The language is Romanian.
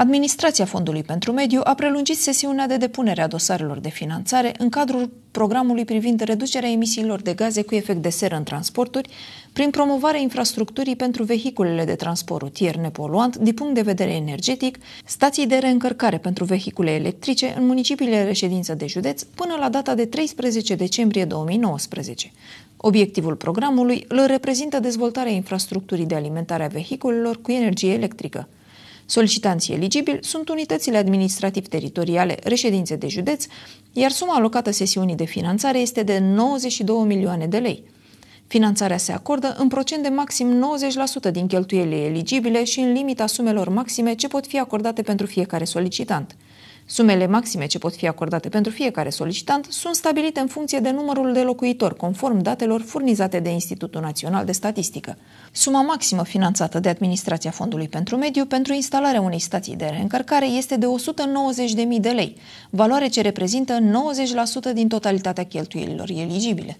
Administrația Fondului pentru Mediu a prelungit sesiunea de depunere a dosarelor de finanțare în cadrul programului privind reducerea emisiilor de gaze cu efect de seră în transporturi prin promovarea infrastructurii pentru vehiculele de transport rutier nepoluant din punct de vedere energetic, stații de reîncărcare pentru vehicule electrice în municipiile reședință de județ până la data de 13 decembrie 2019. Obiectivul programului îl reprezintă dezvoltarea infrastructurii de alimentare a vehiculelor cu energie electrică. Solicitanții eligibili sunt unitățile administrativ-teritoriale, reședințe de județ, iar suma alocată sesiunii de finanțare este de 92 milioane de lei. Finanțarea se acordă în procent de maxim 90% din cheltuielile eligibile și în limita sumelor maxime ce pot fi acordate pentru fiecare solicitant – Sumele maxime ce pot fi acordate pentru fiecare solicitant sunt stabilite în funcție de numărul de locuitori, conform datelor furnizate de Institutul Național de Statistică. Suma maximă finanțată de Administrația Fondului pentru Mediu pentru instalarea unei stații de reîncărcare este de 190.000 de lei, valoare ce reprezintă 90% din totalitatea cheltuielilor eligibile.